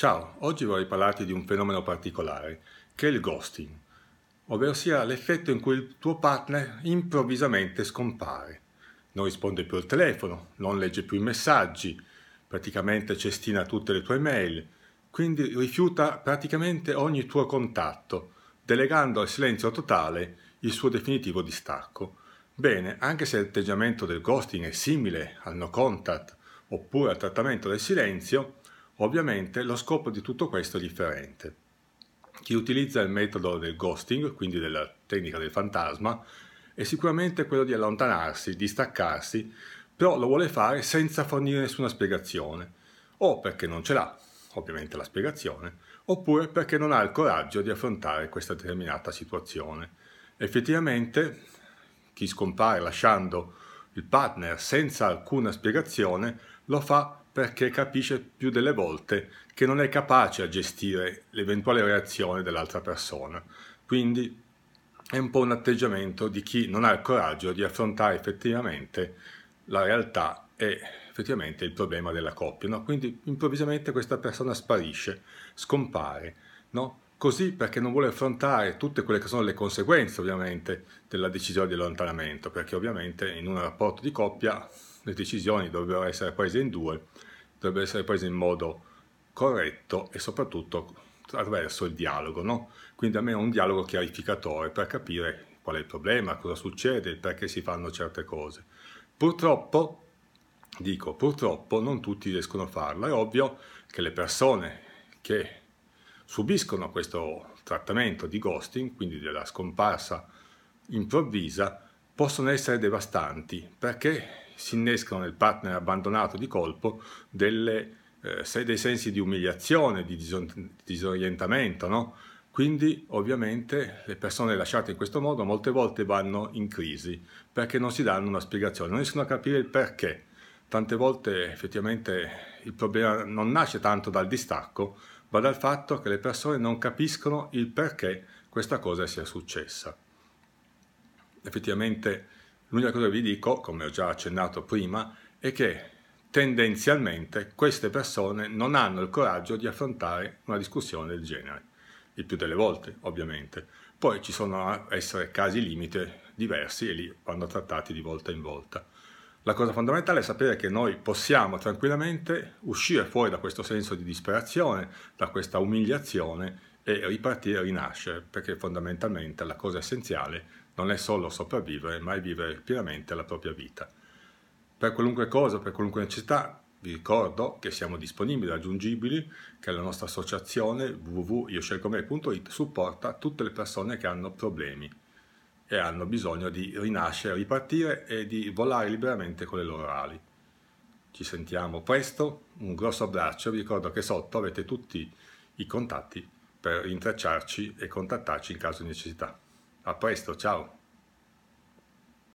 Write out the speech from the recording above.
Ciao, oggi vorrei parlarti di un fenomeno particolare, che è il ghosting, ovvero l'effetto in cui il tuo partner improvvisamente scompare. Non risponde più al telefono, non legge più i messaggi, praticamente cestina tutte le tue mail, quindi rifiuta praticamente ogni tuo contatto, delegando al silenzio totale il suo definitivo distacco. Bene, anche se l'atteggiamento del ghosting è simile al no contact oppure al trattamento del silenzio, Ovviamente lo scopo di tutto questo è differente. Chi utilizza il metodo del ghosting, quindi della tecnica del fantasma, è sicuramente quello di allontanarsi, distaccarsi, però lo vuole fare senza fornire nessuna spiegazione, o perché non ce l'ha, ovviamente la spiegazione, oppure perché non ha il coraggio di affrontare questa determinata situazione. Effettivamente, chi scompare lasciando il partner senza alcuna spiegazione lo fa perché capisce più delle volte che non è capace a gestire l'eventuale reazione dell'altra persona. Quindi è un po' un atteggiamento di chi non ha il coraggio di affrontare effettivamente la realtà e effettivamente il problema della coppia. No? Quindi improvvisamente questa persona sparisce, scompare. No? così perché non vuole affrontare tutte quelle che sono le conseguenze ovviamente della decisione di allontanamento, perché ovviamente in un rapporto di coppia le decisioni dovrebbero essere prese in due, dovrebbero essere prese in modo corretto e soprattutto attraverso il dialogo, no? quindi almeno un dialogo chiarificatore per capire qual è il problema, cosa succede, perché si fanno certe cose. Purtroppo, dico purtroppo, non tutti riescono a farlo, è ovvio che le persone che subiscono questo trattamento di ghosting, quindi della scomparsa improvvisa, possono essere devastanti perché si innescano nel partner abbandonato di colpo delle, eh, dei sensi di umiliazione, di disorientamento. No? Quindi ovviamente le persone lasciate in questo modo molte volte vanno in crisi perché non si danno una spiegazione, non riescono a capire il perché. Tante volte effettivamente il problema non nasce tanto dal distacco, va dal fatto che le persone non capiscono il perché questa cosa sia successa. Effettivamente l'unica cosa che vi dico, come ho già accennato prima, è che tendenzialmente queste persone non hanno il coraggio di affrontare una discussione del genere, il più delle volte ovviamente. Poi ci sono a eh, essere casi limite diversi e lì vanno trattati di volta in volta. La cosa fondamentale è sapere che noi possiamo tranquillamente uscire fuori da questo senso di disperazione, da questa umiliazione e ripartire, rinascere, perché fondamentalmente la cosa essenziale non è solo sopravvivere, ma è vivere pienamente la propria vita. Per qualunque cosa, per qualunque necessità, vi ricordo che siamo disponibili, raggiungibili, che la nostra associazione www.ioscelcome.it supporta tutte le persone che hanno problemi e hanno bisogno di rinascere, ripartire e di volare liberamente con le loro ali. Ci sentiamo presto, un grosso abbraccio, vi ricordo che sotto avete tutti i contatti per rintracciarci e contattarci in caso di necessità. A presto, ciao!